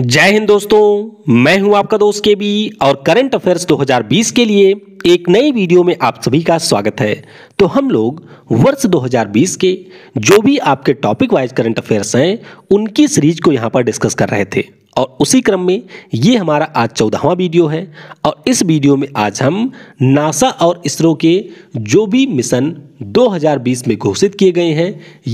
जय हिंद दोस्तों मैं हूं आपका दोस्त के बी और करंट अफेयर्स 2020 के लिए एक नई वीडियो में आप सभी का स्वागत है तो हम लोग वर्ष 2020 के जो भी आपके टॉपिक वाइज करंट अफेयर्स हैं उनकी सीरीज को यहां पर डिस्कस कर रहे थे और उसी क्रम में ये हमारा आज चौदहवा वीडियो है और इस वीडियो में आज हम नासा और इसरो के जो भी मिशन 2020 में घोषित किए गए हैं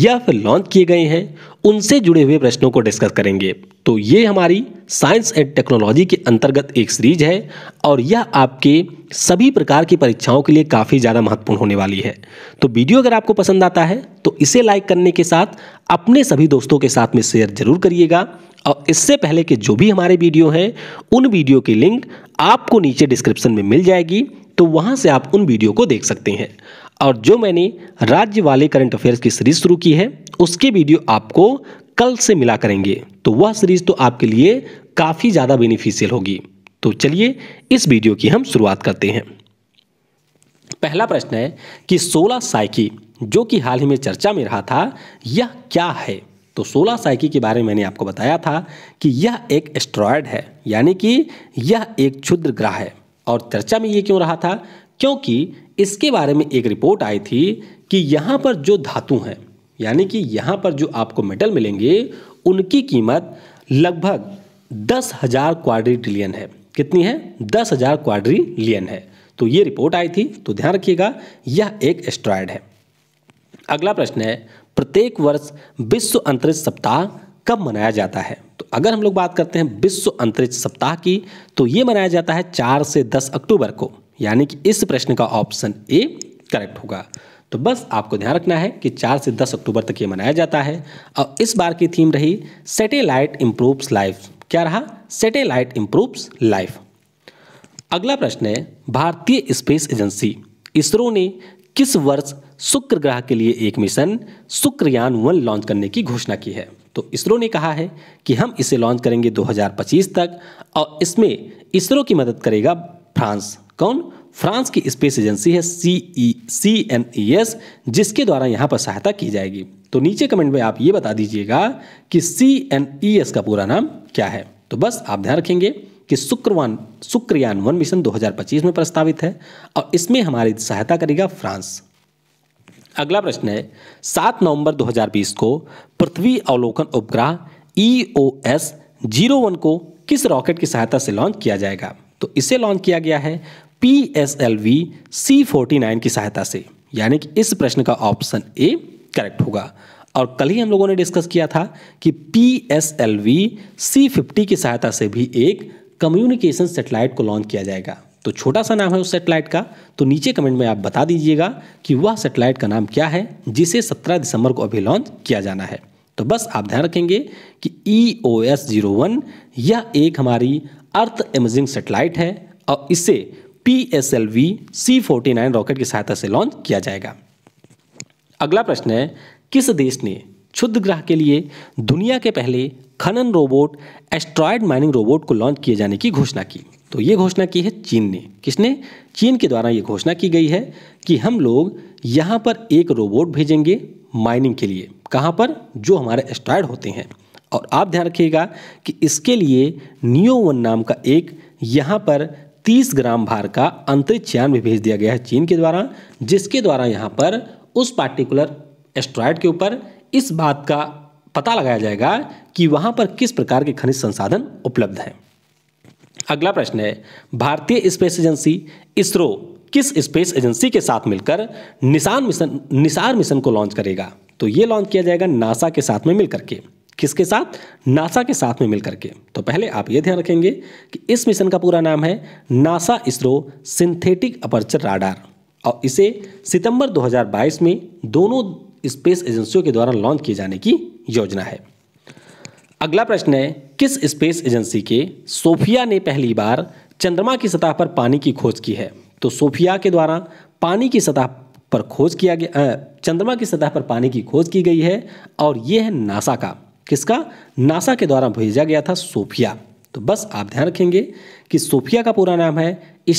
या फिर लॉन्च किए गए हैं उनसे जुड़े हुए प्रश्नों को डिस्कस करेंगे तो ये हमारी साइंस एंड टेक्नोलॉजी के अंतर्गत एक सीरीज है और यह आपके सभी प्रकार की परीक्षाओं के लिए काफ़ी ज़्यादा महत्वपूर्ण होने वाली है तो वीडियो अगर आपको पसंद आता है तो इसे लाइक करने के साथ अपने सभी दोस्तों के साथ में शेयर जरूर करिएगा और इससे पहले के जो भी हमारे वीडियो हैं उन वीडियो की लिंक आपको नीचे डिस्क्रिप्शन में मिल जाएगी तो वहाँ से आप उन वीडियो को देख सकते हैं और जो मैंने राज्य वाले करंट अफेयर्स की सीरीज शुरू की है उसके वीडियो आपको कल से मिला करेंगे तो वह सीरीज तो आपके लिए काफ़ी ज़्यादा बेनिफिशियल होगी तो चलिए इस वीडियो की हम शुरुआत करते हैं पहला प्रश्न है कि सोलह साइकी जो कि हाल ही में चर्चा में रहा था यह क्या है तो सोलह साइकी के बारे में मैंने आपको बताया था कि यह एक एस्ट्रॉयड है यानी कि यह एक क्षुद्र ग्रह है और चर्चा में ये क्यों रहा था क्योंकि इसके बारे में एक रिपोर्ट आई थी कि यहाँ पर जो धातु हैं यानी कि यहाँ पर जो आपको मेटल मिलेंगे उनकी कीमत लगभग दस हज़ार ट्रिलियन है कितनी है दस हज़ार लियन है तो ये रिपोर्ट आई थी तो ध्यान रखिएगा यह एक एस्ट्रॉयड है अगला प्रश्न है प्रत्येक वर्ष विश्व अंतरिक्ष सप्ताह कब मनाया जाता है तो अगर हम लोग बात करते हैं विश्व अंतरिक्ष सप्ताह की तो ये मनाया जाता है चार से दस अक्टूबर को यानी कि इस प्रश्न का ऑप्शन ए करेक्ट होगा तो बस आपको ध्यान रखना है कि चार से दस अक्टूबर तक ये मनाया जाता है और इस बार की थीम रही सेटेलाइट इम्प्रूव्स लाइफ क्या रहा सेटेलाइट इम्प्रूव्स लाइफ अगला प्रश्न है भारतीय स्पेस एजेंसी इसरो ने किस वर्ष शुक्र ग्रह के लिए एक मिशन शुक्रयान वन लॉन्च करने की घोषणा की है तो इसरो ने कहा है कि हम इसे लॉन्च करेंगे 2025 तक और इसमें इसरो की मदद करेगा फ्रांस कौन फ्रांस की स्पेस एजेंसी है सी सी एन ई एस जिसके द्वारा यहाँ पर सहायता की जाएगी तो नीचे कमेंट में आप ये बता दीजिएगा कि सी एन ई एस का पूरा नाम क्या है तो बस आप ध्यान रखेंगे कि शुक्रवान शुक्रयान वन मिशन 2025 में प्रस्तावित है और इसमें हमारी सहायता करेगा फ्रांस अगला प्रश्न है सात नवंबर 2020 को पृथ्वी अवलोकन उपग्रह E O S zero one को किस रॉकेट की सहायता से लॉन्च किया जाएगा तो इसे लॉन्च किया गया है P S L V C forty nine की सहायता से यानी कि इस प्रश्न का ऑप्शन ए करेक्ट होगा और कल ही हम लोगों ने डिस्कस किया था कि P S L V C fifty की सहायता से भी एक कम्युनिकेशन सेटेलाइट को लॉन्च किया जाएगा तो छोटा सा नाम है उस सेटेलाइट का तो नीचे कमेंट में आप बता दीजिएगा कि वह सेटेलाइट का नाम क्या है जिसे 17 दिसंबर को अभी लॉन्च किया जाना है तो बस आप ध्यान रखेंगे कि E O S zero one यह एक हमारी अर्थ इमेजिंग सेटेलाइट है और इसे P S L V C forty nine rocket की सहायता से लॉन्च किया जाएगा अगला प्रश्न है किस देश ने क्षुद्र ग्रह के लिए दुनिया के पहले खनन रोबोट एस्ट्रॉयड माइनिंग रोबोट को लॉन्च किए जाने की घोषणा की तो ये घोषणा की है चीन ने किसने चीन के द्वारा ये घोषणा की गई है कि हम लोग यहाँ पर एक रोबोट भेजेंगे माइनिंग के लिए कहाँ पर जो हमारे एस्ट्रॉयड होते हैं और आप ध्यान रखिएगा कि इसके लिए नियो वन नाम का एक यहाँ पर 30 ग्राम भार का अंतरिक्ष यान भी भेज दिया गया है चीन के द्वारा जिसके द्वारा यहाँ पर उस पार्टिकुलर एस्ट्रॉयड के ऊपर इस बात का पता लगाया जाएगा कि वहाँ पर किस प्रकार के खनिज संसाधन उपलब्ध हैं अगला प्रश्न है भारतीय स्पेस एजेंसी इसरो किस स्पेस एजेंसी के साथ मिलकर निशान मिशन निसार मिशन को लॉन्च करेगा तो ये लॉन्च किया जाएगा नासा के साथ में मिलकर के किसके साथ नासा के साथ में मिलकर के तो पहले आप ये ध्यान रखेंगे कि इस मिशन का पूरा नाम है NASA ISRO synthetic aperture radar और इसे सितंबर 2022 में दोनों स्पेस एजेंसियों के द्वारा लॉन्च किए जाने की योजना है अगला प्रश्न है किस स्पेस एजेंसी के सोफिया ने पहली बार चंद्रमा की सतह पर पानी की खोज की है तो सोफिया के द्वारा पानी की सतह पर खोज किया गया चंद्रमा की सतह पर पानी की खोज की गई है और ये है नासा का किसका नासा के द्वारा भेजा गया था सोफिया तो बस आप ध्यान रखेंगे कि सोफिया का पूरा नाम है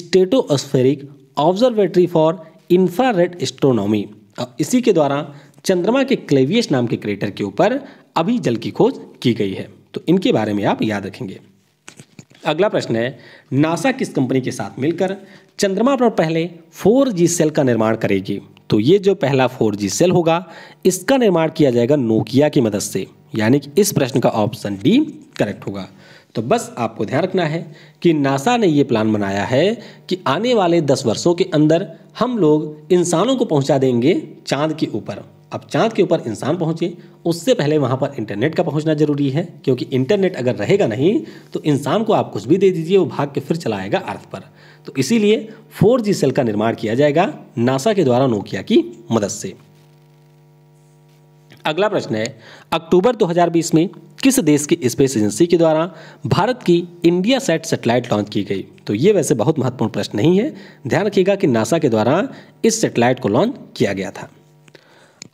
stratospheric observatory for infrared astronomy और इसी के द्वारा चंद्रमा के क्लेवियस नाम के क्रेटर के ऊपर अभी जल की खोज की गई है तो इनके बारे में आप याद रखेंगे अगला प्रश्न है नासा किस कंपनी के साथ मिलकर चंद्रमा पर पहले फोर जी सेल का निर्माण करेगी तो ये जो पहला फोर जी सेल होगा इसका निर्माण किया जाएगा नोकिया की मदद से यानी कि इस प्रश्न का ऑप्शन डी करेक्ट होगा तो बस आपको ध्यान रखना है कि नासा ने ये प्लान बनाया है कि आने वाले दस वर्षों के अंदर हम लोग इंसानों को पहुंचा देंगे चांद के ऊपर अब चांद के ऊपर इंसान पहुंचे उससे पहले वहां पर इंटरनेट का पहुंचना ज़रूरी है क्योंकि इंटरनेट अगर रहेगा नहीं तो इंसान को आप कुछ भी दे दीजिए वो भाग के फिर चलाएगा अर्थ पर तो इसीलिए फोर जी सेल का निर्माण किया जाएगा नासा के द्वारा नोकिया की मदद से अगला प्रश्न है अक्टूबर 2020 में किस देश की स्पेस एजेंसी के द्वारा भारत की इंडिया सेट सेटेलाइट लॉन्च की गई तो ये वैसे बहुत महत्वपूर्ण प्रश्न नहीं है ध्यान रखिएगा कि नासा के द्वारा इस सेटेलाइट को लॉन्च किया गया था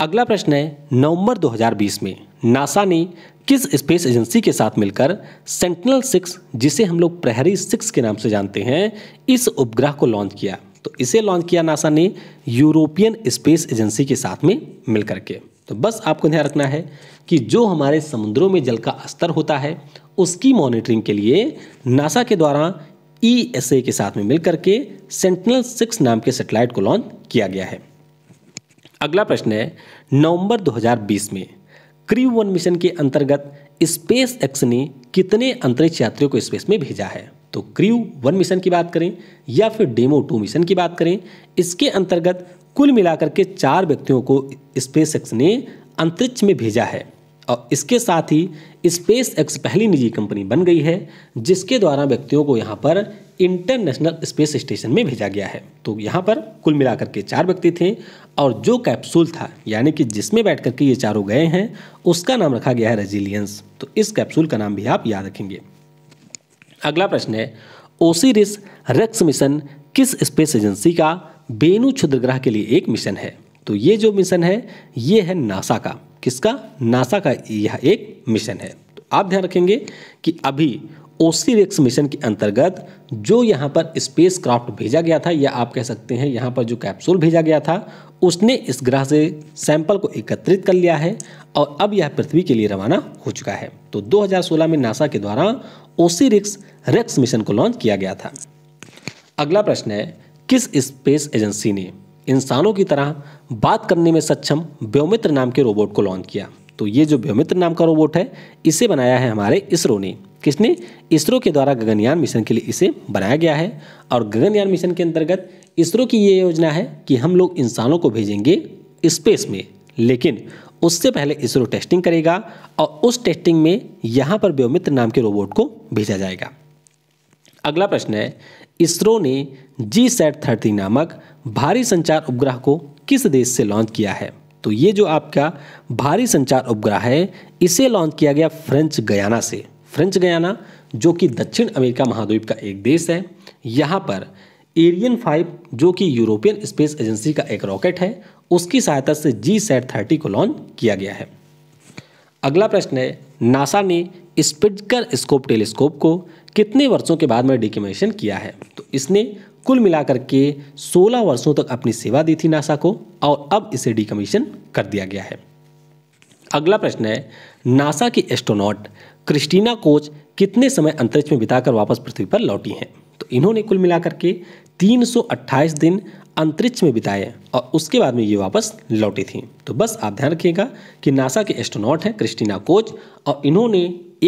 अगला प्रश्न है नवंबर 2020 में नासा ने किस स्पेस एजेंसी के साथ मिलकर सेंटनल सिक्स जिसे हम लोग प्रहरी सिक्स के नाम से जानते हैं इस उपग्रह को लॉन्च किया तो इसे लॉन्च किया नासा ने यूरोपियन स्पेस एजेंसी के साथ में मिलकर के तो बस आपको ध्यान रखना है कि जो हमारे समुद्रों में जल का स्तर होता है उसकी मॉनिटरिंग के लिए नासा के द्वारा ई e के साथ में मिलकर के सेंटनल सिक्स नाम के सेटेलाइट को लॉन्च किया गया है अगला प्रश्न है नवंबर 2020 में क्रीव वन मिशन के अंतर्गत स्पेस एक्स ने कितने अंतरिक्ष यात्रियों को स्पेस में भेजा है तो क्रीव वन मिशन की बात करें या फिर डेमो टू मिशन की बात करें इसके अंतर्गत कुल मिलाकर के चार व्यक्तियों को स्पेस एक्स ने अंतरिक्ष में भेजा है और इसके साथ ही स्पेस एक्स पहली निजी कंपनी बन गई है जिसके द्वारा व्यक्तियों को यहाँ पर इंटरनेशनल स्पेस स्टेशन में भेजा गया है तो यहाँ पर कुल मिलाकर के चार व्यक्ति थे और जो कैप्सूल था यानी कि जिसमें बैठ करके ये चारों गए हैं उसका नाम रखा गया है रेजिलियंस तो इस कैप्सूल का नाम भी आप याद रखेंगे अगला प्रश्न है ओसीरिस रेक्स मिशन किस स्पेस एजेंसी का बेनु क्षुद्रग्रह के लिए एक मिशन है तो ये जो मिशन है ये है नासा का किसका नासा का यह एक मिशन है तो आप ध्यान रखेंगे कि अभी ओसीरिक्स मिशन के अंतर्गत जो यहाँ पर स्पेस क्राफ्ट भेजा गया था या आप कह सकते हैं यहाँ पर जो कैप्सूल भेजा गया था उसने इस ग्रह से सैंपल को एकत्रित कर लिया है और अब यह पृथ्वी के लिए रवाना हो चुका है तो 2016 में नासा के द्वारा ओसीरिक्स रेक्स मिशन को लॉन्च किया गया था अगला प्रश्न है किस स्पेस एजेंसी ने इंसानों की तरह बात करने में सक्षम व्योमित्र नाम के रोबोट को लॉन्च किया तो ये जो व्योमित्र नाम का रोबोट है इसे बनाया है हमारे इसरो ने किसने इसरो के द्वारा गगनयान मिशन के लिए इसे बनाया गया है और गगनयान मिशन के अंतर्गत इसरो की ये योजना है कि हम लोग इंसानों को भेजेंगे स्पेस में लेकिन उससे पहले इसरो टेस्टिंग करेगा और उस टेस्टिंग में यहाँ पर व्योमित्र नाम के रोबोट को भेजा जाएगा अगला प्रश्न है इसरो ने जी सेट थर्टी नामक भारी संचार उपग्रह को किस देश से लॉन्च किया है तो ये जो आपका भारी संचार उपग्रह है इसे लॉन्च किया गया फ्रेंच गयाना से फ्रेंच गयाना जो कि दक्षिण अमेरिका महाद्वीप का एक देश है यहाँ पर एरियन फाइव जो कि यूरोपियन स्पेस एजेंसी का एक रॉकेट है उसकी सहायता से जी सेट थर्टी को लॉन्च किया गया है अगला प्रश्न है नासा ने स्पिटकर स्कोप टेलीस्कोप को कितने वर्षों के बाद में डिकमेशन किया है तो इसने कुल मिलाकर के 16 वर्षों तक अपनी सेवा दी थी नासा को और अब इसे डीकमीशन कर दिया गया है अगला प्रश्न है नासा की एस्ट्रोनॉट क्रिस्टीना कोच कितने समय अंतरिक्ष में बिताकर वापस पृथ्वी पर लौटी हैं तो इन्होंने कुल मिलाकर के 328 दिन अंतरिक्ष में बिताए और उसके बाद में ये वापस लौटी थी तो बस आप ध्यान रखिएगा कि नासा के एस्ट्रोनॉट हैं क्रिस्टीना कोच और इन्होंने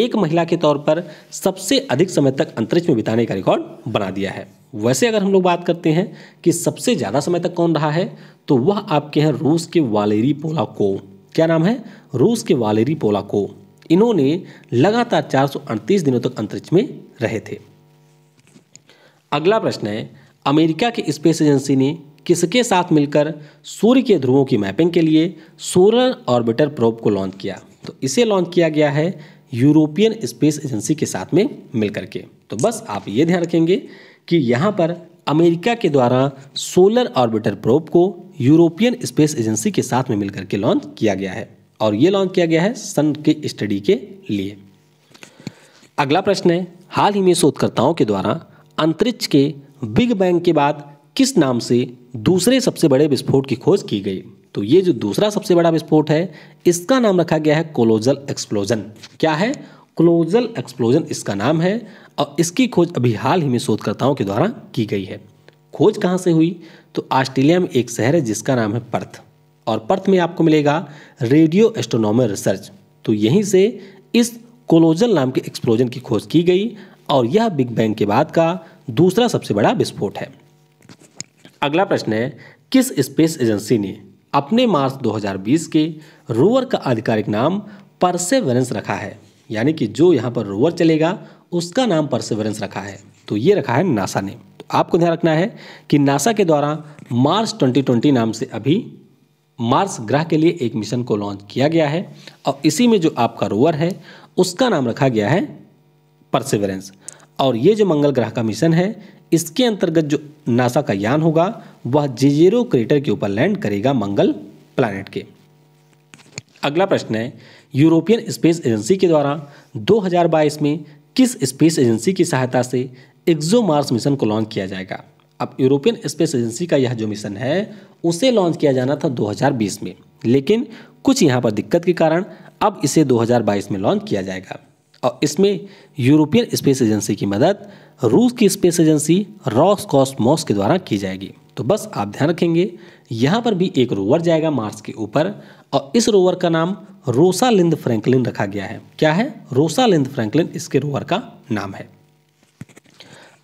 एक महिला के तौर पर सबसे अधिक समय तक अंतरिक्ष में बिताने का रिकॉर्ड बना दिया है वैसे अगर हम लोग बात करते हैं कि सबसे ज़्यादा समय तक कौन रहा है तो वह आपके हैं रूस के वालेरी पोलाको क्या नाम है रूस के वालेरी पोलाको इन्होंने लगातार चार दिनों तक अंतरिक्ष में रहे थे अगला प्रश्न है अमेरिका की स्पेस एजेंसी ने किसके साथ मिलकर सूर्य के ध्रुवों की मैपिंग के लिए सोलर ऑर्बिटर प्रोब को लॉन्च किया तो इसे लॉन्च किया गया है यूरोपियन स्पेस एजेंसी के साथ में मिलकर के तो बस आप ये ध्यान रखेंगे कि यहाँ पर अमेरिका के द्वारा सोलर ऑर्बिटर प्रोब को यूरोपियन स्पेस एजेंसी के साथ में मिलकर के लॉन्च किया गया है और ये लॉन्च किया गया है सन के स्टडी के लिए अगला प्रश्न है हाल ही में शोधकर्ताओं के द्वारा अंतरिक्ष के बिग बैंग के बाद किस नाम से दूसरे सबसे बड़े विस्फोट की खोज की गई तो ये जो दूसरा सबसे बड़ा विस्फोट है इसका नाम रखा गया है कोलोजल एक्सप्लोजन क्या है क्लोजल एक्सप्लोजन इसका नाम है और इसकी खोज अभी हाल ही में शोधकर्ताओं के द्वारा की गई है खोज कहाँ से हुई तो ऑस्ट्रेलिया में एक शहर है जिसका नाम है पर्थ और पर्थ में आपको मिलेगा रेडियो एस्ट्रोनॉमर रिसर्च तो यहीं से इस कोलोजल नाम के एक्सप्लोजन की खोज की गई और यह बिग बैंग के बाद का दूसरा सबसे बड़ा विस्फोट है अगला प्रश्न है किस स्पेस एजेंसी ने अपने मार्च 2020 के रोवर का आधिकारिक नाम परसेवरेंस रखा है यानी कि जो यहाँ पर रोवर चलेगा उसका नाम परसिवरेंस रखा है तो ये रखा है नासा ने तो आपको ध्यान रखना है कि नासा के द्वारा मार्स 2020 नाम से अभी मार्स ग्रह के लिए एक मिशन को लॉन्च किया गया है और इसी में जो आपका रोवर है उसका नाम रखा गया है परसिवरेंस और ये जो मंगल ग्रह का मिशन है इसके अंतर्गत जो नासा का यान होगा वह जेजेरो क्रेटर के ऊपर लैंड करेगा मंगल प्लानट के अगला प्रश्न है यूरोपियन स्पेस एजेंसी के द्वारा 2022 में किस स्पेस एजेंसी की सहायता से एक्जो मार्स मिशन को लॉन्च किया जाएगा अब यूरोपियन स्पेस एजेंसी का यह जो मिशन है उसे लॉन्च किया जाना था 2020 में लेकिन कुछ यहाँ पर दिक्कत के कारण अब इसे 2022 में लॉन्च किया जाएगा और इसमें यूरोपियन स्पेस एजेंसी की मदद रूस की स्पेस एजेंसी रॉस कॉस्मोस के द्वारा की जाएगी तो बस आप ध्यान रखेंगे यहाँ पर भी एक रोवर जाएगा मार्स के ऊपर और इस रोवर का नाम रोसालिंद फ्रैंकलिन रखा गया है क्या है रोसालिंद फ्रैंकलिन इसके रोवर का नाम है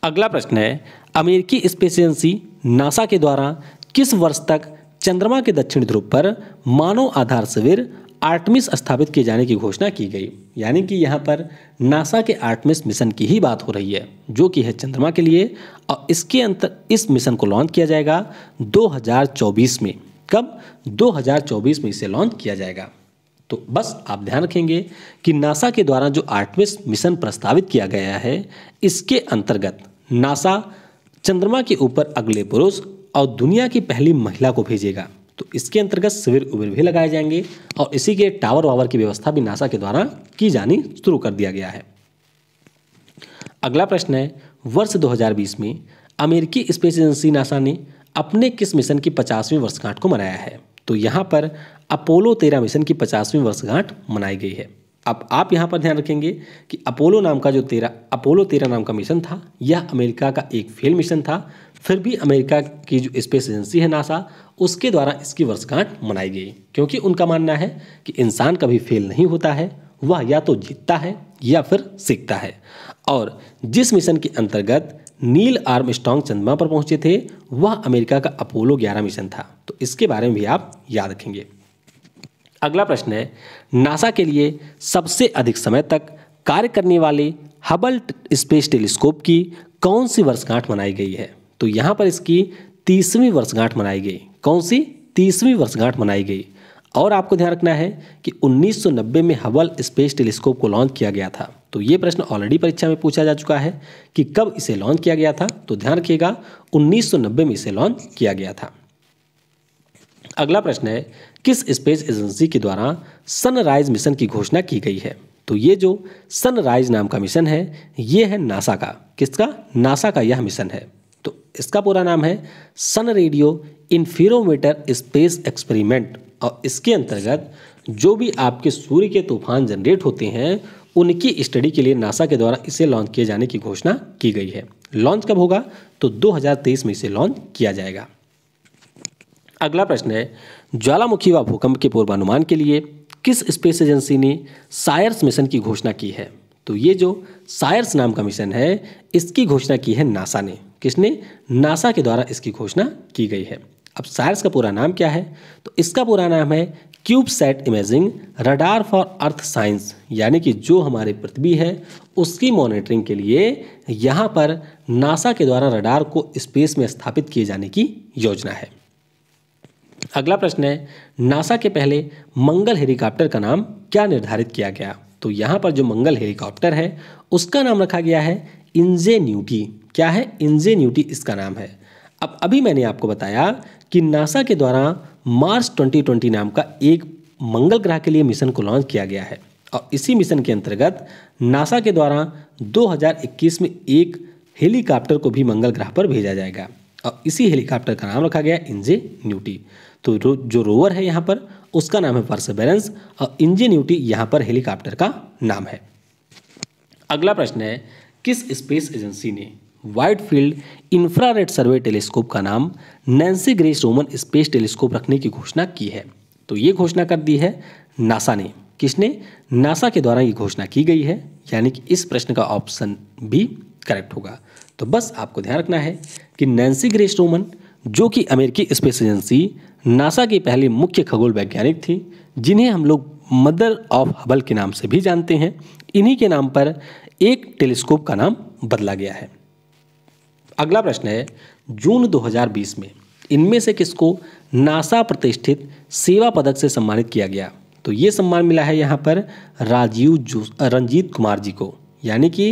अगला प्रश्न है अमेरिकी स्पेस एजेंसी नासा के द्वारा किस वर्ष तक चंद्रमा के दक्षिण ध्रुव पर मानव आधार शिविर आर्टमिस स्थापित किए जाने की घोषणा की गई यानी कि यहाँ पर नासा के आर्टमिस मिशन की ही बात हो रही है जो कि है चंद्रमा के लिए और इसके अंतर इस मिशन को लॉन्च किया जाएगा 2024 में कब 2024 में इसे लॉन्च किया जाएगा तो बस आप ध्यान रखेंगे कि नासा के द्वारा जो आठवें मिशन प्रस्तावित किया गया है इसके अंतर्गत नासा चंद्रमा के ऊपर अगले पुरुष और दुनिया की पहली महिला को भेजेगा तो इसके अंतर्गत शिविर उबिर भी लगाए जाएंगे और इसी के टावर वावर की व्यवस्था भी नासा के द्वारा की जानी शुरू कर दिया गया है अगला प्रश्न है वर्ष 2020 में अमेरिकी स्पेस एजेंसी नासा ने अपने किस मिशन की पचासवीं वर्षगांठ को मनाया है तो यहाँ पर अपोलो तेरह मिशन की पचासवीं वर्षगांठ मनाई गई है अब आप यहाँ पर ध्यान रखेंगे कि अपोलो नाम का जो तेरह अपोलो तेरह नाम का मिशन था यह अमेरिका का एक फेल मिशन था फिर भी अमेरिका की जो स्पेस एजेंसी है नासा उसके द्वारा इसकी वर्षगांठ मनाई गई क्योंकि उनका मानना है कि इंसान कभी फेल नहीं होता है वह या तो जीतता है या फिर सीखता है और जिस मिशन के अंतर्गत नील आर्म स्ट्रॉन्ग चंद्रमा पर पहुंचे थे वह अमेरिका का अपोलो 11 मिशन था तो इसके बारे में भी आप याद रखेंगे अगला प्रश्न है नासा के लिए सबसे अधिक समय तक कार्य करने वाले हबल स्पेस टेलीस्कोप की कौन सी वर्षगांठ मनाई गई है तो यहाँ पर इसकी तीसवीं वर्षगांठ मनाई गई कौन सी तीसवीं वर्षगांठ मनाई गई और आपको ध्यान रखना है कि 1990 में हवल स्पेस टेलीस्कोप को लॉन्च किया गया था तो ये प्रश्न ऑलरेडी परीक्षा में पूछा जा चुका है कि कब इसे लॉन्च किया गया था तो ध्यान रखिएगा 1990 में इसे लॉन्च किया गया था अगला प्रश्न है किस स्पेस एजेंसी के द्वारा सनराइज मिशन की घोषणा की गई है तो ये जो सनराइज नाम का मिशन है ये है नासा का किसका नासा का यह मिशन है तो इसका पूरा नाम है sun radio interferometer space experiment और इसके अंतर्गत जो भी आपके सूर्य के तूफान जनरेट होते हैं उनकी स्टडी के लिए नासा के द्वारा इसे लॉन्च किए जाने की घोषणा की गई है लॉन्च कब होगा तो 2023 में इसे लॉन्च किया जाएगा अगला प्रश्न है ज्वालामुखी व भूकंप के पूर्वानुमान के लिए किस स्पेस एजेंसी ने सायर्स मिशन की घोषणा की है तो ये जो सायर्स नाम का मिशन है इसकी घोषणा की है नासा ने किसने नासा के द्वारा इसकी घोषणा की गई है अब सार्स का पूरा नाम क्या है तो इसका पूरा नाम है cube sat imaging radar for earth science यानी कि जो हमारे पृथ्वी है उसकी मॉनिटरिंग के लिए यहाँ पर नासा के द्वारा रडार को स्पेस में स्थापित किए जाने की योजना है अगला प्रश्न है नासा के पहले मंगल हेलीकॉप्टर का नाम क्या निर्धारित किया गया तो यहाँ पर जो मंगल हेलीकॉप्टर है उसका नाम रखा गया है इंजे क्या है इंजे इसका नाम है अब अभी मैंने आपको बताया कि नासा के द्वारा मार्स 2020 नाम का एक मंगल ग्रह के लिए मिशन को लॉन्च किया गया है और इसी मिशन के अंतर्गत नासा के द्वारा 2021 में एक हेलीकॉप्टर को भी मंगल ग्रह पर भेजा जाएगा और इसी हेलीकॉप्टर का नाम रखा गया इंजे न्यूटी तो रो, जो रोवर है यहाँ पर उसका नाम है परसेबेरेंस और इंजे न्यूटी यहाँ पर हेलीकॉप्टर का नाम है अगला प्रश्न है किस स्पेस एजेंसी ने wide field infrared survey telescope का नाम Nancy Grace Roman space telescope रखने की घोषणा की है तो ये घोषणा कर दी है नासा ने किसने नासा के द्वारा ये घोषणा की गई है यानी कि इस प्रश्न का ऑप्शन भी करेक्ट होगा तो बस आपको ध्यान रखना है कि नैन्सी ग्रेस रोमन जो कि अमेरिकी स्पेस एजेंसी नासा की पहली मुख्य खगोल वैज्ञानिक थी जिन्हें हम लोग मदर ऑफ हबल के नाम से भी जानते हैं इन्हीं के नाम पर एक टेलीस्कोप का नाम बदला गया है अगला प्रश्न है जून 2020 में इनमें से किसको नासा प्रतिष्ठित सेवा पदक से सम्मानित किया गया तो ये सम्मान मिला है यहाँ पर राजीव रंजीत कुमार जी को यानी कि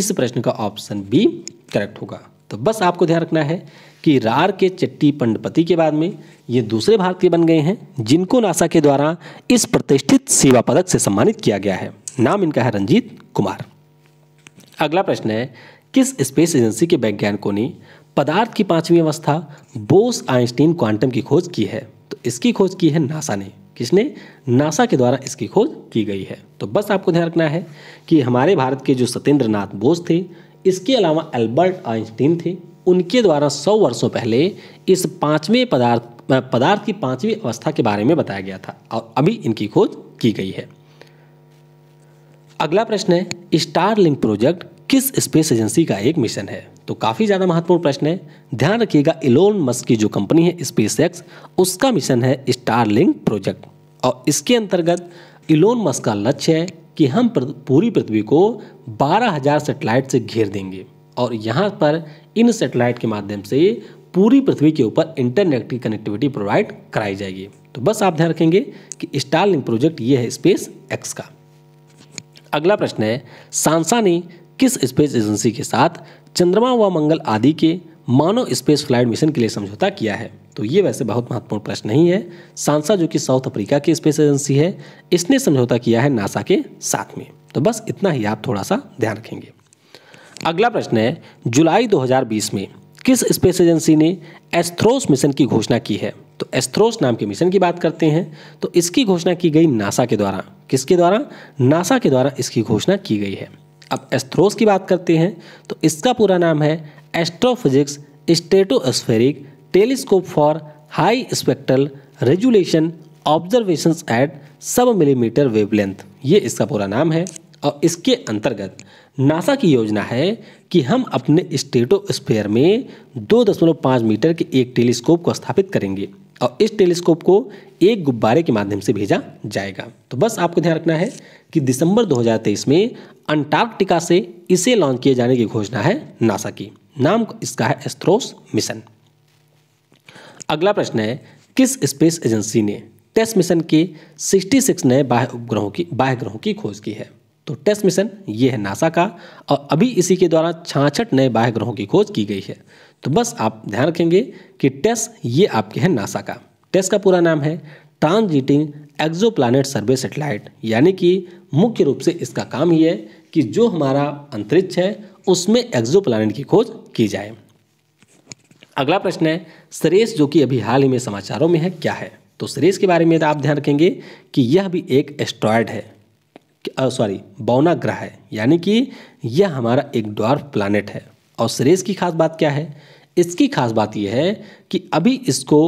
इस प्रश्न का ऑप्शन बी करेक्ट होगा तो बस आपको ध्यान रखना है कि रार के चट्टी पंडपति के बाद में ये दूसरे भारतीय बन गए हैं जिनको नासा के द्वारा इस प्रतिष्ठित सेवा पदक से सम्मानित किया गया है नाम इनका है रंजीत कुमार अगला प्रश्न है किस स्पेस एजेंसी के वैज्ञानिकों ने पदार्थ की पांचवी अवस्था बोस आइंस्टीन क्वांटम की खोज की है तो इसकी खोज की है नासा ने किसने नासा के द्वारा इसकी खोज की गई है तो बस आपको ध्यान रखना है कि हमारे भारत के जो सत्येंद्र नाथ बोस थे इसके अलावा एल्बर्ट आइंस्टीन थे उनके द्वारा सौ वर्षों पहले इस पांचवें पदार्थ पदार्थ की पांचवी अवस्था के बारे में बताया गया था और अभी इनकी खोज की गई है अगला प्रश्न है स्टार लिंक प्रोजेक्ट किस स्पेस एजेंसी का एक मिशन है तो काफ़ी ज़्यादा महत्वपूर्ण प्रश्न है ध्यान रखिएगा इलोन मस्क की जो कंपनी है स्पेस एक्स उसका मिशन है स्टारलिंक प्रोजेक्ट और इसके अंतर्गत इलोन मस्क का लक्ष्य है कि हम पूरी पृथ्वी को 12,000 सेटेलाइट से घेर देंगे और यहाँ पर इन सेटेलाइट के माध्यम से पूरी पृथ्वी के ऊपर इंटरनेट की कनेक्टिविटी प्रोवाइड कराई जाएगी तो बस आप ध्यान रखेंगे कि स्टारलिंक प्रोजेक्ट ये है स्पेस एक्स का अगला प्रश्न है सांसा ने किस स्पेस एजेंसी के साथ चंद्रमा व मंगल आदि के मानव स्पेस फ्लाइट मिशन के लिए समझौता किया है तो ये वैसे बहुत महत्वपूर्ण प्रश्न नहीं है सांसा जो कि साउथ अफ्रीका की स्पेस एजेंसी है इसने समझौता किया है नासा के साथ में तो बस इतना ही आप थोड़ा सा ध्यान रखेंगे अगला प्रश्न है जुलाई 2020 में किस स्पेस एजेंसी ने एस्थ्रोस मिशन की घोषणा की है तो एस्थ्रोस नाम के मिशन की बात करते हैं तो इसकी घोषणा की गई नासा के द्वारा किसके द्वारा नासा के द्वारा इसकी घोषणा की गई है अब एस्थ्रोस की बात करते हैं तो इसका पूरा नाम है astrophysics stratospheric telescope for high spectral resolution observation at sub millimetre wavelength ये इसका पूरा नाम है और इसके अंतर्गत नासा की योजना है कि हम अपने स्टेटोस्फेयर में 2.5 मीटर के एक टेलीस्कोप को स्थापित करेंगे और इस टेलीस्कोप को एक गुब्बारे के माध्यम से भेजा जाएगा तो बस आपको ध्यान रखना है कि दिसंबर 2023 में अंटार्कटिका से इसे लॉन्च किए जाने की घोषणा है नासा की नाम इसका है एस्ट्रोस मिशन अगला प्रश्न है किस स्पेस एजेंसी ने टेस्ट मिशन के 66 नए बाह्य उपग्रहों की बाह्य ग्रहों की खोज की है तो टेस्ट मिशन ये है नासा का और अभी इसी के द्वारा छाछठ नए बाह्य ग्रहों की खोज की गई है तो बस आप ध्यान रखेंगे कि टेस्ट ये आपके हैं नासा का टेस्ट का पूरा नाम है ट्रांजिटिंग एक्जो सर्वे सेटेलाइट यानी कि मुख्य रूप से इसका काम ही है कि जो हमारा अंतरिक्ष है उसमें एक्जो की खोज की जाए अगला प्रश्न है श्रेष जो कि अभी हाल ही में समाचारों में है क्या है तो श्रेष के बारे में आप ध्यान रखेंगे कि यह भी एक एस्ट्रॉयड है सॉरी बौना ग्रह है यानी कि यह हमारा एक ड्वार्फ प्लानट है और श्रेष की खास बात क्या है इसकी खास बात यह है कि अभी इसको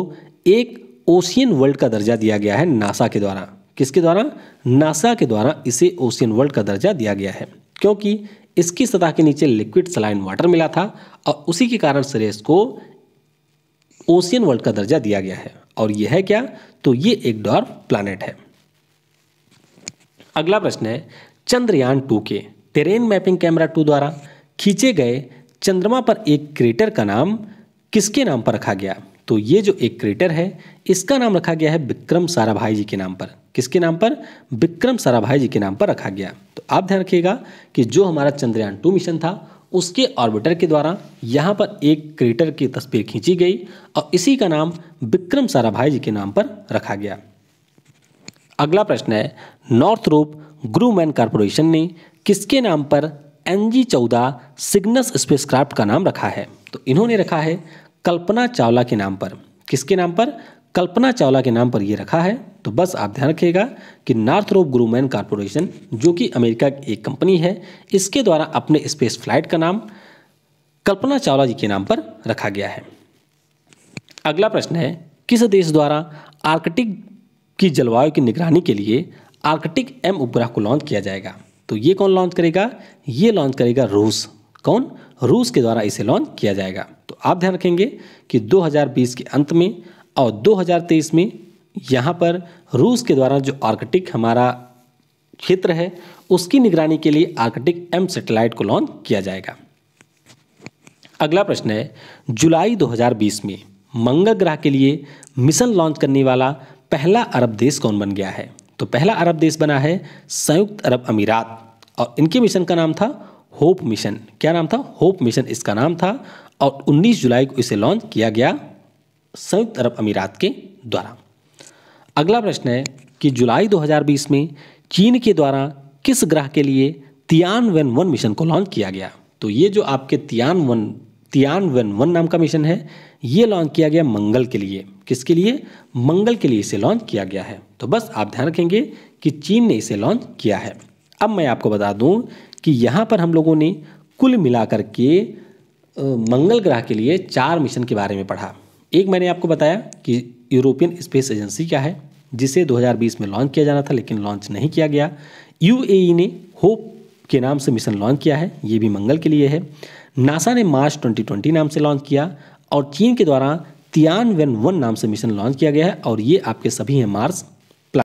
एक ओशियन वर्ल्ड का दर्जा दिया गया है नासा के द्वारा किसके द्वारा नासा के द्वारा इसे ओशियन वर्ल्ड का दर्जा दिया गया है क्योंकि इसकी सतह के नीचे लिक्विड सलाइन वाटर मिला था और उसी के कारण सरेस को ओशियन वर्ल्ड का दर्जा दिया गया है और यह है क्या तो ये एक डॉर्फ प्लानट है अगला प्रश्न है चंद्रयान टू के टेरेन मैपिंग कैमरा टू द्वारा खींचे गए चंद्रमा पर एक क्रेटर का नाम किसके नाम पर रखा गया तो ये जो एक क्रेटर है इसका नाम रखा गया है विक्रम साराभाई जी के नाम पर किसके नाम पर विक्रम साराभाई जी के नाम पर रखा गया तो आप ध्यान रखिएगा कि जो हमारा चंद्रयान टू मिशन था उसके ऑर्बिटर के द्वारा यहाँ पर एक क्रेटर की तस्वीर खींची गई और इसी का नाम विक्रम साराभाई जी के नाम पर रखा गया अगला प्रश्न है नॉर्थ रूप ग्रूमैन कॉर्पोरेशन ने किसके नाम पर एन जी चौदह सिग्नस स्पेसक्राफ्ट का नाम रखा है तो इन्होंने रखा है कल्पना चावला के नाम पर किसके नाम पर कल्पना चावला के नाम पर ये रखा है तो बस आप ध्यान रखिएगा कि नॉर्थ रोप ग्रूमैन कॉरपोरेशन जो कि अमेरिका की एक कंपनी है इसके द्वारा अपने स्पेस फ्लाइट का नाम कल्पना चावला जी के नाम पर रखा गया है अगला प्रश्न है किस देश द्वारा आर्कटिक की जलवायु की निगरानी के लिए आर्कटिक एम उपग्रह को लॉन्च किया जाएगा तो ये कौन लॉन्च करेगा ये लॉन्च करेगा रूस कौन रूस के द्वारा इसे लॉन्च किया जाएगा तो आप ध्यान रखेंगे कि 2020 के अंत में और 2023 में यहाँ पर रूस के द्वारा जो आर्कटिक हमारा क्षेत्र है उसकी निगरानी के लिए आर्कटिक एम सेटेलाइट को लॉन्च किया जाएगा अगला प्रश्न है जुलाई 2020 में मंगल ग्रह के लिए मिशन लॉन्च करने वाला पहला अरब देश कौन बन गया है तो पहला अरब देश बना है संयुक्त अरब अमीरात और इनके मिशन का नाम था होप मिशन क्या नाम था होप मिशन इसका नाम था और 19 जुलाई को इसे लॉन्च किया गया संयुक्त अरब अमीरात के द्वारा अगला प्रश्न है कि जुलाई 2020 में चीन के द्वारा किस ग्रह के लिए तियान वन वन मिशन को लॉन्च किया गया तो ये जो आपके Tianwen Tianwen one नाम का मिशन है ये लॉन्च किया गया मंगल के लिए किसके लिए मंगल के लिए इसे लॉन्च किया गया है तो बस आप ध्यान रखेंगे कि चीन ने इसे लॉन्च किया है अब मैं आपको बता दूं कि यहाँ पर हम लोगों ने कुल मिलाकर के मंगल ग्रह के लिए चार मिशन के बारे में पढ़ा एक मैंने आपको बताया कि यूरोपियन स्पेस एजेंसी क्या है जिसे 2020 में लॉन्च किया जाना था लेकिन लॉन्च नहीं किया गया यू ने होप के नाम से मिशन लॉन्च किया है ये भी मंगल के लिए है नासा ने मार्च 2020 नाम से लॉन्च किया और चीन के द्वारा तियान वन नाम से मिशन लॉन्च किया गया है और ये आपके सभी हैं मार्स